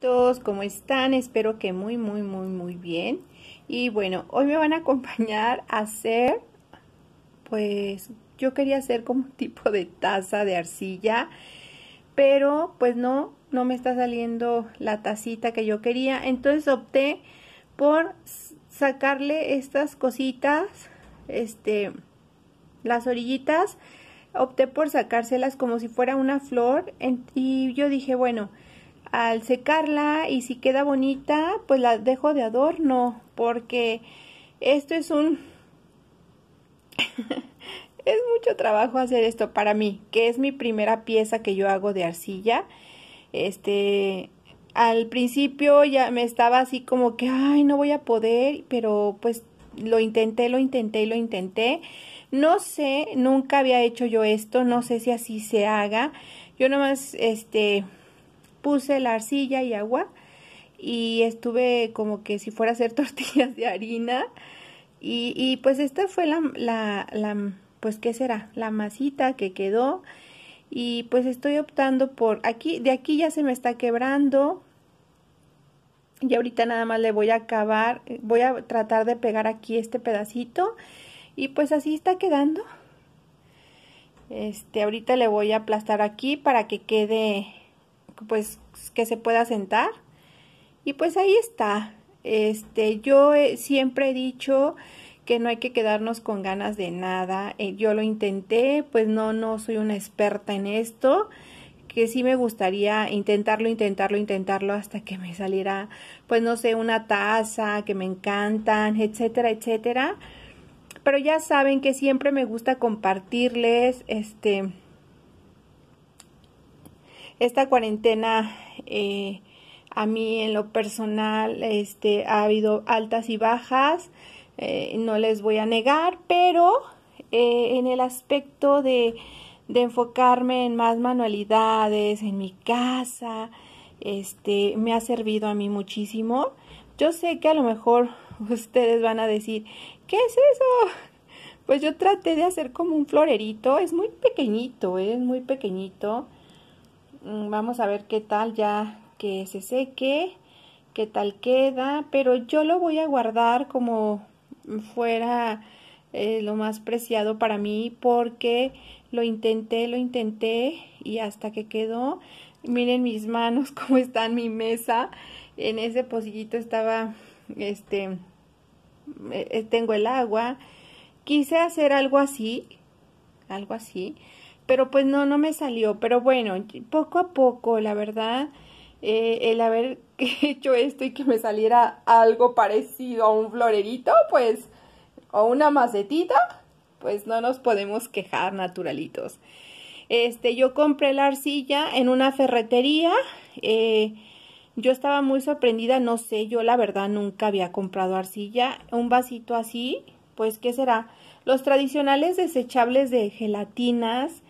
amiguitos, ¿cómo están? Espero que muy, muy, muy, muy bien. Y bueno, hoy me van a acompañar a hacer, pues yo quería hacer como un tipo de taza de arcilla, pero pues no, no me está saliendo la tacita que yo quería. Entonces opté por sacarle estas cositas, este, las orillitas, opté por sacárselas como si fuera una flor y yo dije, bueno, al secarla y si queda bonita, pues la dejo de adorno, porque esto es un... es mucho trabajo hacer esto para mí, que es mi primera pieza que yo hago de arcilla. Este, al principio ya me estaba así como que, ay, no voy a poder, pero pues lo intenté, lo intenté, lo intenté. No sé, nunca había hecho yo esto, no sé si así se haga. Yo nomás, este, puse la arcilla y agua y estuve como que si fuera a hacer tortillas de harina y, pues esta fue la, la, pues qué será, la masita que quedó y pues estoy optando por aquí, de aquí ya se me está quebrando y ahorita nada más le voy a acabar, voy a tratar de pegar aquí este pedacito y pues así está quedando. Este, ahorita le voy a aplastar aquí para que quede pues que se pueda sentar. Y pues ahí está. Este, yo siempre he dicho que no hay que quedarnos con ganas de nada. Eh, yo lo intenté, pues no, no soy una experta en esto, que sí me gustaría intentarlo, intentarlo, intentarlo hasta que me saliera, pues no sé, una taza que me encantan, etcétera, etcétera. Pero ya saben que siempre me gusta compartirles, este, esta cuarentena eh, a mí en lo personal este, ha habido altas y bajas, eh, no les voy a negar, pero eh, en el aspecto de, de, enfocarme en más manualidades, en mi casa, este, me ha servido a mí muchísimo. Yo sé que a lo mejor ustedes van a decir, ¿qué es eso? Pues yo traté de hacer como un florerito, es muy pequeñito, es muy pequeñito Mm, vamos a ver qué tal ya que se seque, qué tal queda, pero yo lo voy a guardar como fuera eh, lo más preciado para mí porque lo intenté, lo intenté y hasta que quedó, miren mis manos cómo está en mi mesa, en ese pocillito estaba, este, eh, eh, tengo el agua, quise hacer algo así, algo así, pero pues no, no me salió. Pero bueno, poco a poco, la verdad, eh, el haber hecho esto y que me saliera algo parecido a un florerito, pues, o una macetita, pues no nos podemos quejar, naturalitos. Este, yo compré la arcilla en una ferretería. Eh, yo estaba muy sorprendida, no sé, yo la verdad nunca había comprado arcilla. Un vasito así, pues, ¿qué será? Los tradicionales desechables de gelatinas,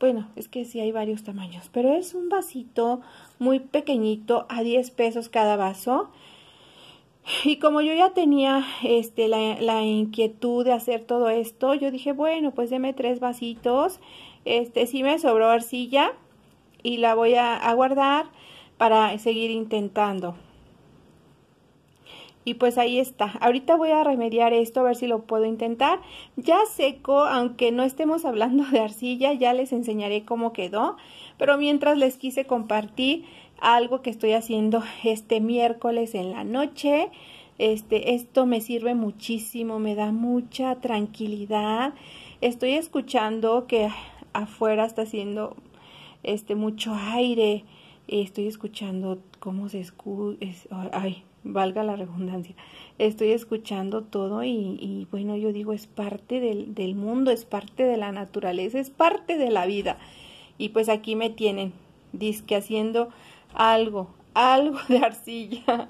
bueno, es que sí hay varios tamaños, pero es un vasito muy pequeñito a 10 pesos cada vaso. Y como yo ya tenía este, la, inquietud de hacer todo esto, yo dije, bueno, pues deme tres vasitos. Este, sí me sobró arcilla y la voy a guardar para seguir intentando. Y pues ahí está. Ahorita voy a remediar esto, a ver si lo puedo intentar. Ya seco, aunque no estemos hablando de arcilla, ya les enseñaré cómo quedó. Pero mientras les quise compartir algo que estoy haciendo este miércoles en la noche. Este, esto me sirve muchísimo, me da mucha tranquilidad. Estoy escuchando que afuera está haciendo este mucho aire estoy escuchando cómo se escucha, es, ay, valga la redundancia, estoy escuchando todo y, y bueno, yo digo, es parte del, del, mundo, es parte de la naturaleza, es parte de la vida. Y pues aquí me tienen, dizque haciendo algo, algo de arcilla,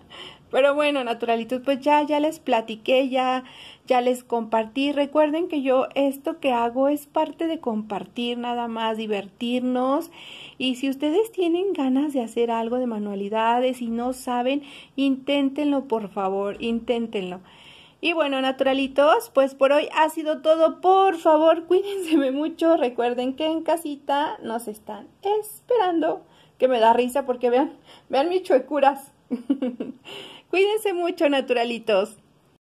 pero bueno, naturalitos, pues ya, ya les platiqué, ya, ya les compartí. Recuerden que yo esto que hago es parte de compartir nada más, divertirnos. Y si ustedes tienen ganas de hacer algo de manualidades y no saben, inténtenlo, por favor, inténtenlo. Y bueno, naturalitos, pues por hoy ha sido todo. Por favor, cuídense mucho. Recuerden que en casita nos están esperando. Que me da risa porque vean, vean mis chuecuras. Cuídense mucho, naturalitos.